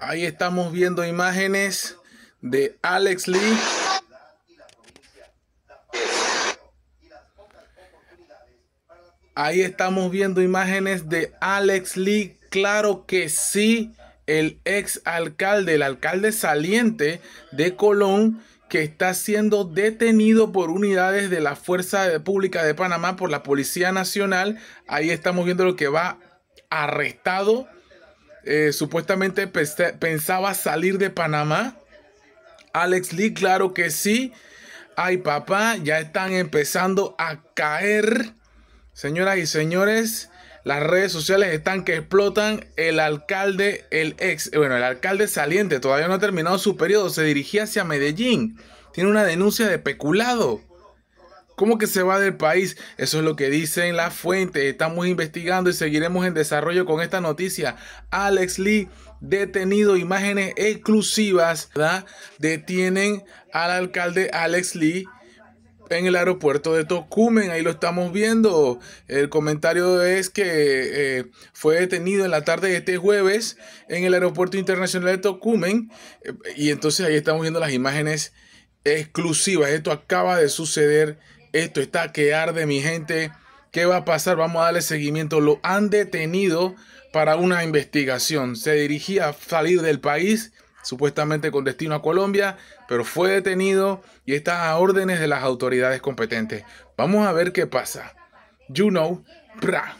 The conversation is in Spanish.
Ahí estamos viendo imágenes de Alex Lee. Ahí estamos viendo imágenes de Alex Lee. Claro que sí, el ex alcalde, el alcalde saliente de Colón, que está siendo detenido por unidades de la Fuerza Pública de Panamá, por la Policía Nacional. Ahí estamos viendo lo que va arrestado eh, supuestamente pensaba salir de Panamá. Alex Lee, claro que sí. Ay, papá, ya están empezando a caer. Señoras y señores, las redes sociales están que explotan. El alcalde, el ex, bueno, el alcalde saliente, todavía no ha terminado su periodo, se dirigía hacia Medellín. Tiene una denuncia de peculado. ¿Cómo que se va del país? Eso es lo que dicen la fuente. Estamos investigando y seguiremos en desarrollo con esta noticia. Alex Lee detenido, imágenes exclusivas, ¿verdad? Detienen al alcalde Alex Lee en el aeropuerto de Tocumen. Ahí lo estamos viendo. El comentario es que eh, fue detenido en la tarde de este jueves en el aeropuerto internacional de Tocumen. Eh, y entonces ahí estamos viendo las imágenes exclusivas. Esto acaba de suceder esto está que arde, mi gente. ¿Qué va a pasar? Vamos a darle seguimiento. Lo han detenido para una investigación. Se dirigía a salir del país, supuestamente con destino a Colombia, pero fue detenido y está a órdenes de las autoridades competentes. Vamos a ver qué pasa. You know, bra.